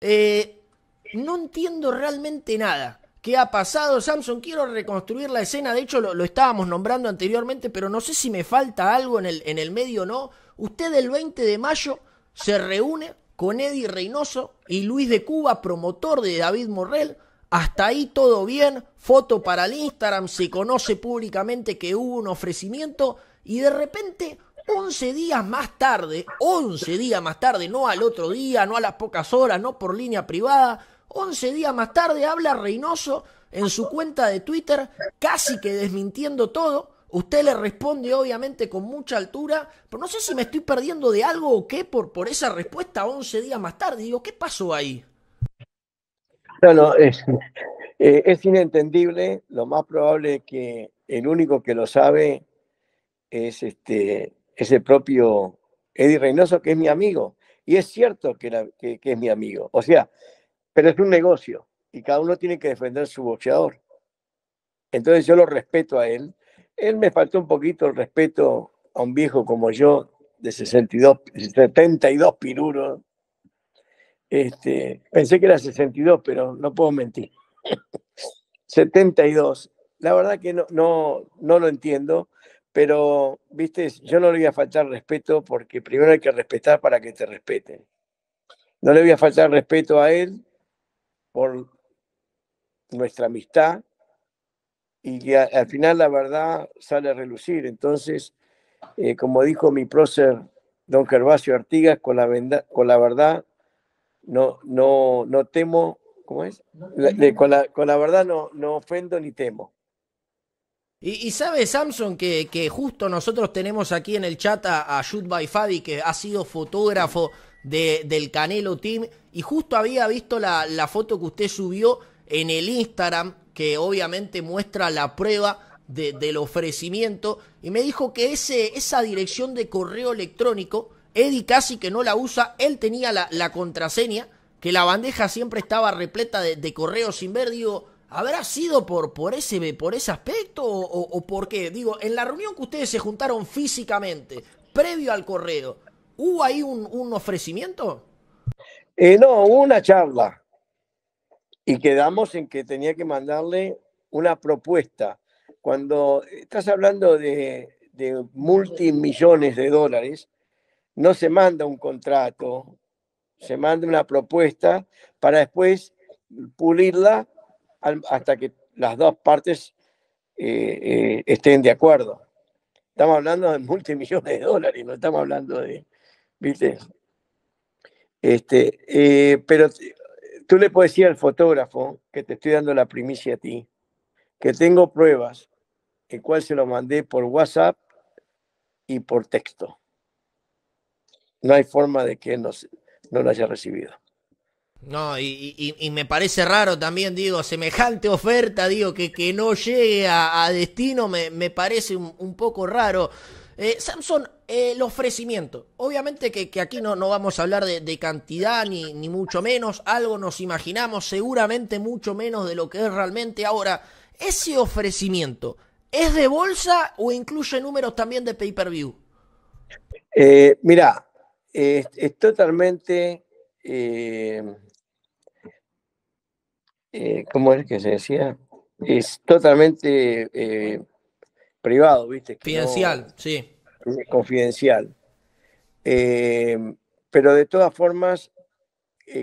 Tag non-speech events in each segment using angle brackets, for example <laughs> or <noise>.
Eh, no entiendo realmente nada. ¿Qué ha pasado, Samson? Quiero reconstruir la escena. De hecho, lo, estábamos nombrando anteriormente, pero no sé si me falta algo en el, en el medio o no. Usted el 20 de mayo se reúne con Eddie Reynoso y Luis de Cuba, promotor de David Morrell. Hasta ahí todo bien, foto para el Instagram, se conoce públicamente que hubo un ofrecimiento y de repente 11 días más tarde, 11 días más tarde, no al otro día, no a las pocas horas, no por línea privada, 11 días más tarde habla Reynoso en su cuenta de Twitter, casi que desmintiendo todo. Usted le responde obviamente con mucha altura, pero no sé si me estoy perdiendo de algo o qué por, por esa respuesta 11 días más tarde. Digo, ¿qué pasó ahí? No, no, es, eh, es inentendible. Lo más probable es que el único que lo sabe es este, ese propio Eddie Reynoso, que es mi amigo. Y es cierto que, es mi amigo. O sea, pero es un negocio y cada uno tiene que defender su boxeador. Entonces yo lo respeto a él. Él me faltó un poquito el respeto a un viejo como yo, de 62, 72 piruros. Este, pensé que era 62, pero no puedo mentir. 72. <laughs> La verdad que no, no, no lo entiendo. Pero, viste, yo no le voy a faltar respeto porque primero hay que respetar para que te respeten. No le voy a faltar respeto a él por nuestra amistad y que al final la verdad sale a relucir. Entonces, eh, como dijo mi prócer don Gervasio Artigas, con la, con la verdad no, no, no temo, ¿cómo es? con, la, con, la, verdad no, no ofendo ni temo. Y, sabe Samson que, justo nosotros tenemos aquí en el chat a, a by Fabi, que ha sido fotógrafo de, del Canelo Team, y justo había visto la, foto que usted subió en el Instagram, que obviamente muestra la prueba del ofrecimiento, y me dijo que ese, esa dirección de correo electrónico, Eddie casi que no la usa, él tenía la, contraseña, que la bandeja siempre estaba repleta de, de correos sin ver, digo, ¿Habrá sido por, por, ese, por ese aspecto o, por qué? Digo, en la reunión que ustedes se juntaron físicamente, previo al correo, ¿hubo ahí un, ofrecimiento? Eh, no, hubo una charla y quedamos en que tenía que mandarle una propuesta. Cuando estás hablando de, de multimillones de dólares, no se manda un contrato, se manda una propuesta para después pulirla hasta que las dos partes eh, eh, estén de acuerdo. Estamos hablando de multimillones de dólares, no estamos hablando de, ¿viste? Este, eh, pero tú le puedes decir al fotógrafo que te estoy dando la primicia a ti, que tengo pruebas, el cual se lo mandé por WhatsApp y por texto. No hay forma de que no, no lo haya recibido. No, y, y, me parece raro también, digo, semejante oferta, digo, que, que no llegue a, destino, me, me parece un, poco raro. Eh, Samson, eh, el ofrecimiento. Obviamente que, que, aquí no, no vamos a hablar de, cantidad ni, ni mucho menos, algo nos imaginamos, seguramente mucho menos de lo que es realmente. Ahora, ese ofrecimiento, ¿es de bolsa o incluye números también de pay-per-view? Eh, mira, es, es totalmente... Eh, eh, ¿cómo es que se decía? Es totalmente eh, privado, ¿viste? Confidencial, sí. Confidencial. Eh, pero de todas formas,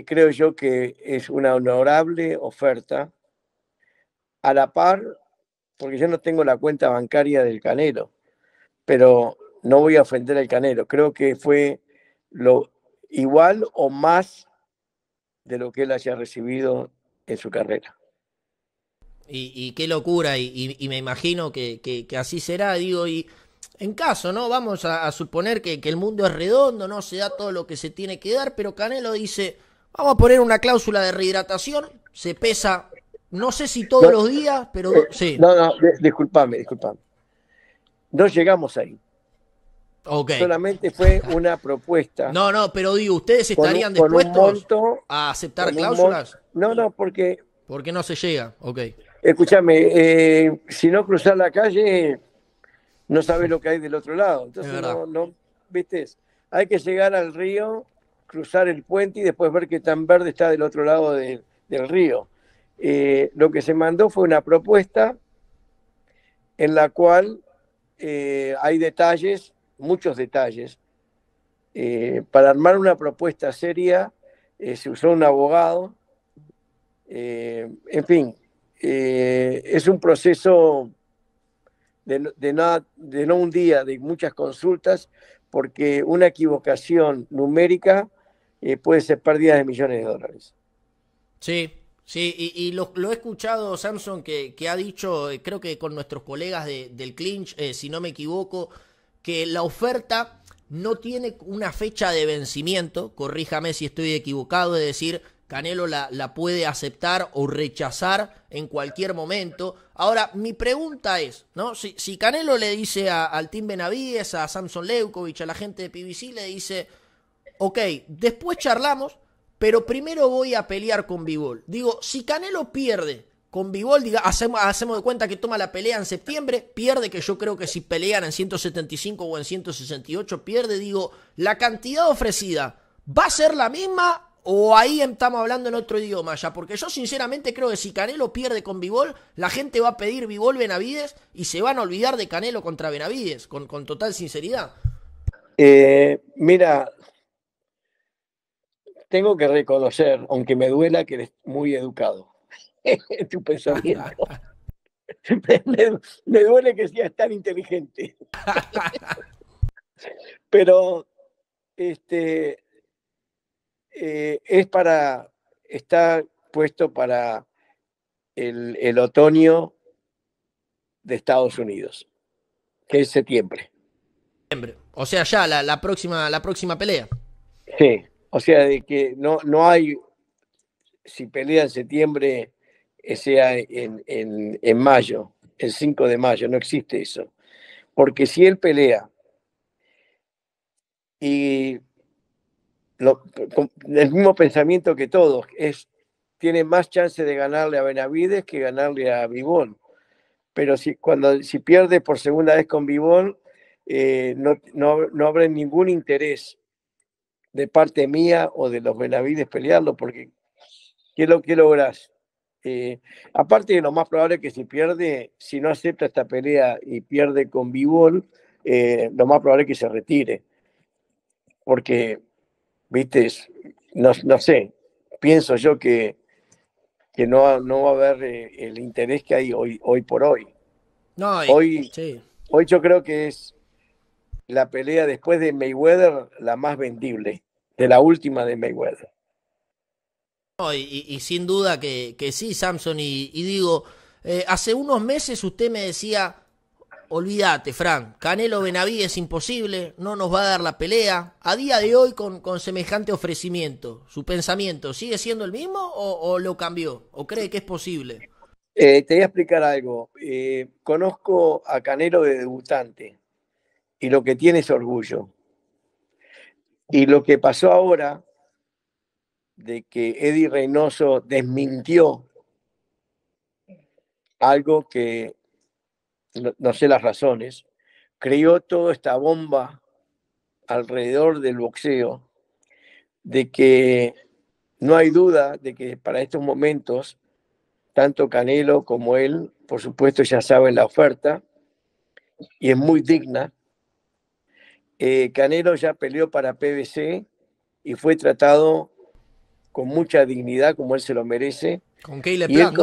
creo yo que es una honorable oferta a la par, porque yo no tengo la cuenta bancaria del Canelo, pero no voy a ofender al Canelo. Creo que fue lo igual o más de lo que él haya recibido en su carrera. Y, qué locura, y, me imagino que, así será, digo, y en caso, ¿no? Vamos a, suponer que, el mundo es redondo, no se da todo lo que se tiene que dar, pero Canelo dice, vamos a poner una cláusula de rehidratación, se pesa, no sé si todos los días, pero eh, sí. No, no, disculpame, disculpame. No llegamos ahí. Okay. Solamente fue una propuesta. No, no, pero digo, ¿ustedes estarían dispuestos a aceptar cláusulas? No, no, porque... Porque no se llega, ok. Escúchame, eh, si no cruzar la calle, no sabes lo que hay del otro lado. Entonces, no, no, viste, hay que llegar al río, cruzar el puente y después ver qué tan verde está del otro lado del río. Eh, lo que se mandó fue una propuesta en la cual eh, hay detalles, muchos detalles. para armar una propuesta seria se usó un abogado eh, en fin, eh, es un proceso de, no, de no un día, de muchas consultas, porque una equivocación numérica eh, puede ser pérdida de millones de dólares. Sí, Sí, y, lo, he escuchado, Samson, que, ha dicho, creo que con nuestros colegas del Clinch, si no me equivoco, que la oferta no tiene una fecha de vencimiento, corríjame si estoy equivocado, de decir, Canelo la, la puede aceptar o rechazar en cualquier momento. Ahora, mi pregunta es, ¿no? Si, Canelo le dice al Team Benavides, a Samson Leukovic, a la gente de PBC, le dice, ok, después charlamos, pero primero voy a pelear con Bivol. Digo, si Canelo pierde con Bivol, diga, hacemos, hacemos de cuenta que toma la pelea en septiembre, pierde, que yo creo que si pelean en 175 o en 168, pierde, digo, la cantidad ofrecida, ¿va a ser la misma o ahí estamos hablando en otro idioma ya, porque yo sinceramente creo que si Canelo pierde con Bivol, la gente va a pedir Bivol Benavides y se van a olvidar de Canelo contra Benavides, con, con total sinceridad. Eh, mira, tengo que reconocer, aunque me duela, que eres muy educado. <laughs> tu pensamiento. <laughs> me, me duele que seas tan inteligente. <laughs> Pero este, eh, es para, está puesto para el, otoño de Estados Unidos, que es septiembre. O sea, ya la, la, próxima, la próxima pelea. Sí, o sea, de que no, no hay, si pelea en septiembre, eh, sea en, en, en mayo, el 5 de mayo, no existe eso. Porque si él pelea y el mismo pensamiento que todos, es, tiene más chance de ganarle a Benavides que ganarle a Vivón. Pero si, cuando, si pierde por segunda vez con Vivón, eh, no, habrá ningún interés de parte mía o de los Benavides pelearlo, porque ¿qué, lo, eh, aparte de lo más probable que si pierde, si no acepta esta pelea y pierde con Vivón, eh, lo más probable es que se retire. Porque viste, no, no sé, pienso yo que, que no, no va a haber eh, el interés que hay hoy, hoy por hoy. No, hoy, hoy yo creo que es la pelea después de Mayweather la más vendible, de la última de Mayweather. y, sin duda que, sí, Samson, y, digo, eh, hace unos meses usted me decía, olvídate, Fran. Canelo es imposible, no nos va a dar la pelea. A día de hoy, con, semejante ofrecimiento, ¿su pensamiento sigue siendo el mismo o, lo cambió? ¿O cree que es posible? Eh, te voy a explicar algo. Eh, conozco a Canelo de debutante y lo que tiene es orgullo. Y lo que pasó ahora de que Eddie Reynoso desmintió algo que no, sé las razones, creó toda esta bomba alrededor del boxeo de que no hay duda de que para estos momentos, tanto Canelo como él, por supuesto, ya saben la oferta y es muy digna. Eh, Canelo ya peleó para PBC y fue tratado con mucha dignidad como él se lo merece. Con qué Plan,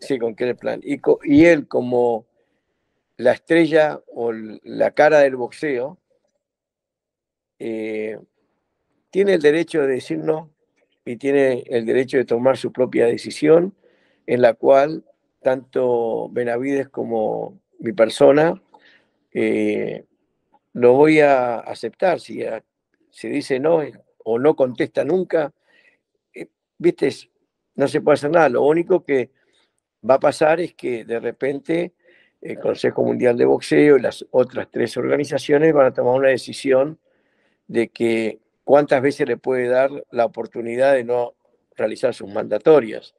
Sí, con Le Plan. Y, y él como la estrella o la cara del boxeo, eh, tiene el derecho de decir no y tiene el derecho de tomar su propia decisión, en la cual tanto Benavides como mi persona eh, lo voy a aceptar. Si, dice no eh, o no contesta nunca, viste, no se puede hacer nada. Lo único que va a pasar es que de repente el Consejo Mundial de Boxeo y las otras tres organizaciones van a tomar una decisión de que cuántas veces le puede dar la oportunidad de no realizar sus mandatorias.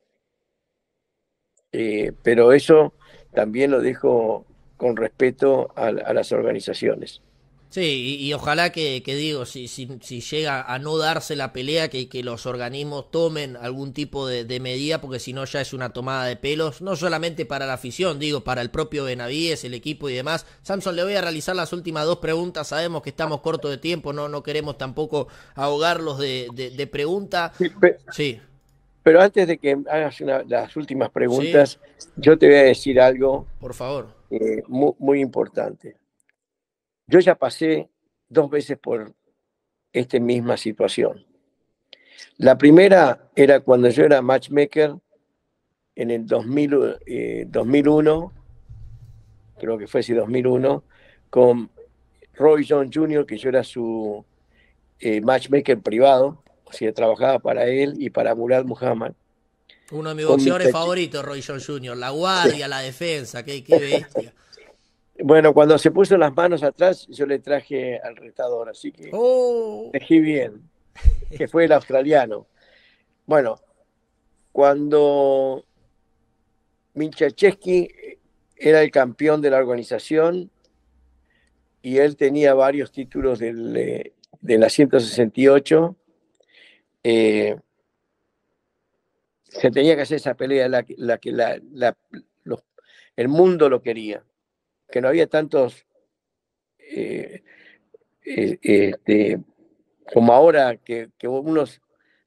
Eh, pero eso también lo dejo con respeto a las organizaciones. Sí, y, ojalá que, digo, si, si, llega a no darse la pelea, que, los organismos tomen algún tipo de, medida, porque si no ya es una tomada de pelos, no solamente para la afición, digo, para el propio Benavides, el equipo y demás. Samson, le voy a realizar las últimas dos preguntas, sabemos que estamos corto de tiempo, no, no queremos tampoco ahogarlos de, de, preguntas. Sí, pero, antes de que hagas las últimas preguntas, yo te voy a decir algo. Por favor. Eh, muy importante. Yo ya pasé dos veces por esta misma situación. La primera era cuando yo era matchmaker en el 2001, eh, creo que fue ese 2001, con Roy John Jr., que yo era su eh, matchmaker privado, o sea, trabajaba para él y para Murad Muhammad. Uno de mis boxeadores favoritos, Roy John Jr., la guardia, la defensa, qué <laughs> bestia. Bueno, cuando se puso las manos atrás, yo le traje al retador, así que oh. elegí bien, que fue el australiano. Bueno, cuando Minchacheski era el campeón de la organización y él tenía varios títulos de la 168, se tenía que hacer esa pelea, la, que el mundo lo quería que no había tantos eh, eh, este, como ahora que, que uno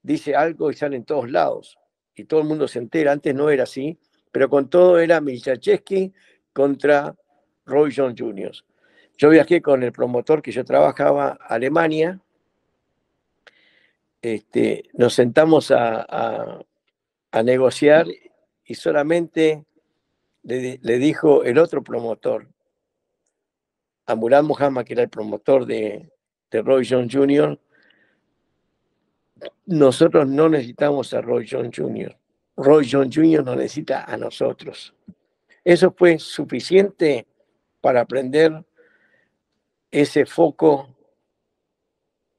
dice algo y sale en todos lados y todo el mundo se entera, antes no era así, pero con todo era Milchachewski contra Roy John Jr. Yo viajé con el promotor que yo trabajaba a Alemania, este, nos sentamos a, negociar y solamente le, dijo el otro promotor, a Murad que era el promotor de, de Roy John Jr., nosotros no necesitamos a Roy John Jr. Roy John Jr. no necesita a nosotros. Eso fue suficiente para aprender ese foco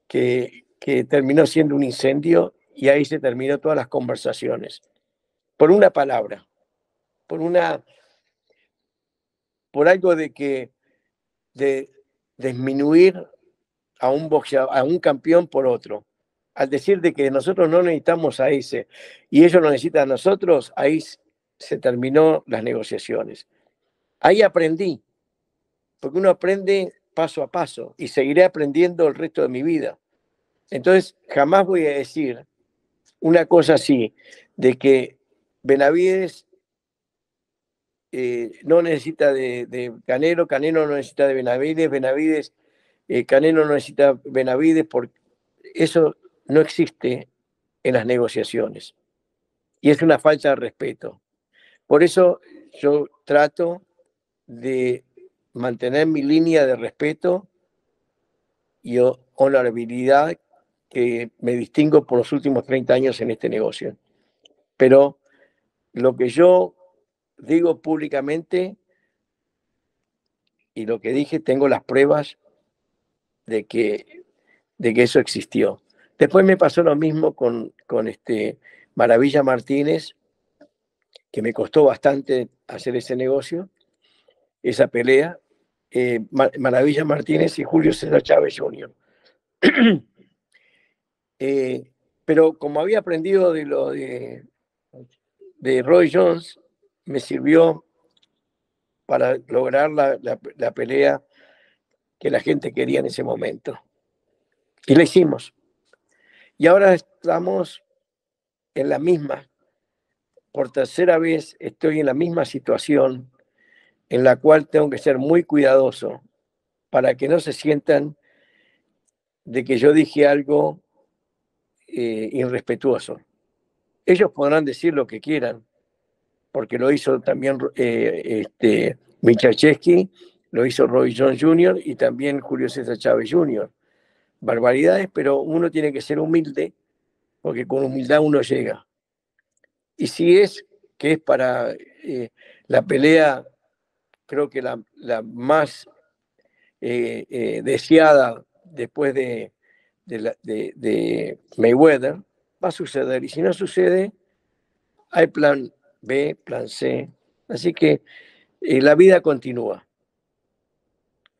que, que terminó siendo un incendio y ahí se terminó todas las conversaciones. Por una palabra, por una por algo de que de disminuir a un, a un campeón por otro. Al decir de que nosotros no necesitamos a ese y ellos lo necesitan a nosotros, ahí se terminó las negociaciones. Ahí aprendí, porque uno aprende paso a paso y seguiré aprendiendo el resto de mi vida. Entonces, jamás voy a decir una cosa así, de que Benavides eh, no necesita de, Canero, Canelo, Canelo no necesita de Benavides, Benavides, eh, Canelo no necesita Benavides, porque eso no existe en las negociaciones. Y es una falta de respeto. Por eso yo trato de mantener mi línea de respeto y honorabilidad que me distingo por los últimos 30 años en este negocio. Pero lo que yo digo públicamente y lo que dije, tengo las pruebas de que, de que eso existió. Después me pasó lo mismo con, con este Maravilla Martínez, que me costó bastante hacer ese negocio, esa pelea. Eh, Maravilla Martínez y Julio César Chávez Jr. <clears throat> Eh, pero como había aprendido de lo de, de Roy Jones, me sirvió para lograr la, pelea que la gente quería en ese momento. Y la hicimos. Y ahora estamos en la misma. Por tercera vez estoy en la misma situación en la cual tengo que ser muy cuidadoso para que no se sientan de que yo dije algo eh, irrespetuoso. Ellos podrán decir lo que quieran, porque lo hizo también eh, este, lo hizo Roy Jones Jr. y también Julio César Chávez Jr. Barbaridades, pero uno tiene que ser humilde, porque con humildad uno llega. Y si es que es para eh, la pelea, creo que la, más eh, eh, deseada después de Mayweather, va a suceder. Y si no sucede, hay plan B, plan C. Así que eh, la vida continúa.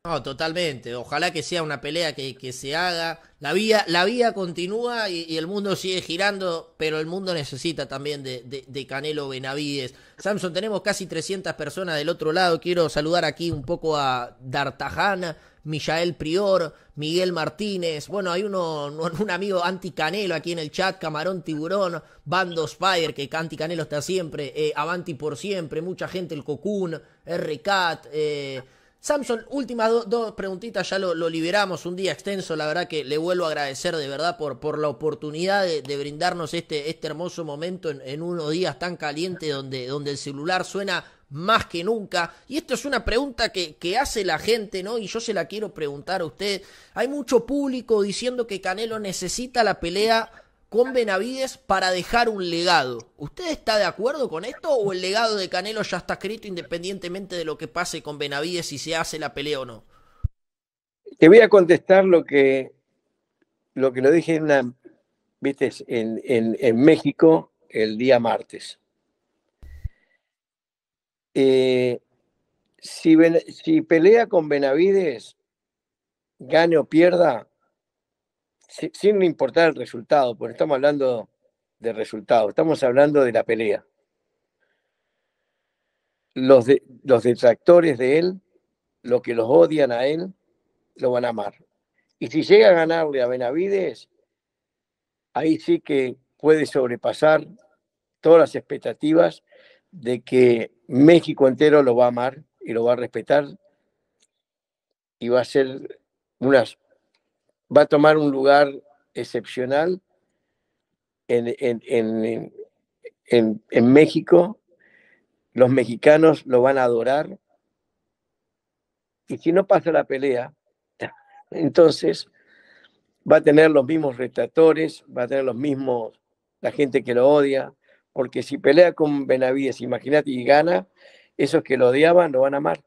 No, totalmente. Ojalá que sea una pelea que, que se haga. La vida, la vida continúa y, el mundo sigue girando, pero el mundo necesita también de, de, de, Canelo Benavides. Samson, tenemos casi 300 personas del otro lado. Quiero saludar aquí un poco a Dartajana, Michael Prior, Miguel Martínez, bueno, hay uno, <laughs> un amigo anticanelo aquí en el chat, Camarón Tiburón, Bando Spider, que anticanelo está siempre, eh, Avanti por siempre, mucha gente, el Cocún, RCAT, eh, Samson, últimas dos preguntitas, ya lo, liberamos, un día extenso, la verdad que le vuelvo a agradecer de verdad por, la oportunidad de, brindarnos este, este, hermoso momento en, unos días tan calientes donde, el celular suena más que nunca. Y esto es una pregunta que, que, hace la gente, ¿no? Y yo se la quiero preguntar a usted. Hay mucho público diciendo que Canelo necesita la pelea con Benavides para dejar un legado. ¿Usted está de acuerdo con esto o el legado de Canelo ya está escrito independientemente de lo que pase con Benavides si se hace la pelea o no? Te voy a contestar lo que lo que lo dije en en, en, México el día martes. Eh, si, si pelea con Benavides, gane o pierda, sin, importar el resultado, porque estamos hablando de resultado, estamos hablando de la pelea. Los, los detractores de él, los que los odian a él, lo van a amar. Y si llega a ganarle a Benavides, ahí sí que puede sobrepasar todas las expectativas de que México entero lo va a amar y lo va a respetar y va a ser unas va a tomar un lugar excepcional en, México. Los mexicanos lo van a adorar. Y si no pasa la pelea, entonces va a tener los mismos retratores, va a tener los mismos, la gente que lo odia, porque si pelea con Benavides, imagínate, y gana, esos que lo odiaban lo van a amar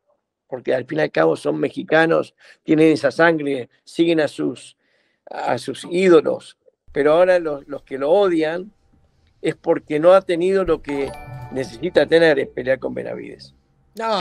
porque al fin y al cabo son mexicanos, tienen esa sangre, siguen a sus, a sus ídolos, pero ahora los, que lo odian es porque no ha tenido lo que necesita tener, es pelear con Benavides. No.